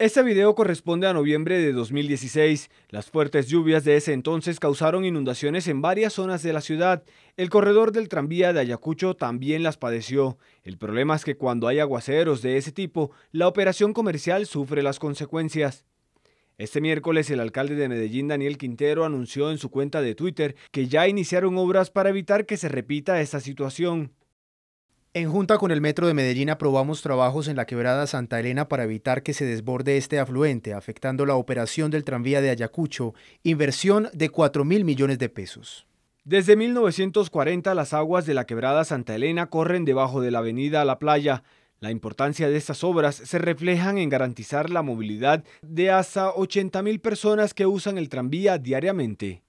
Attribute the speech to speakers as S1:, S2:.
S1: Este video corresponde a noviembre de 2016. Las fuertes lluvias de ese entonces causaron inundaciones en varias zonas de la ciudad. El corredor del tranvía de Ayacucho también las padeció. El problema es que cuando hay aguaceros de ese tipo, la operación comercial sufre las consecuencias. Este miércoles el alcalde de Medellín, Daniel Quintero, anunció en su cuenta de Twitter que ya iniciaron obras
S2: para evitar que se repita esta situación. En junta con el Metro de Medellín aprobamos trabajos en la quebrada Santa Elena para evitar que se desborde este afluente, afectando la operación del tranvía de Ayacucho, inversión de 4 mil millones de pesos. Desde
S1: 1940 las aguas de la quebrada Santa Elena corren debajo de la avenida a La Playa. La importancia de estas obras se reflejan en garantizar la movilidad de hasta 80 mil personas que usan el tranvía diariamente.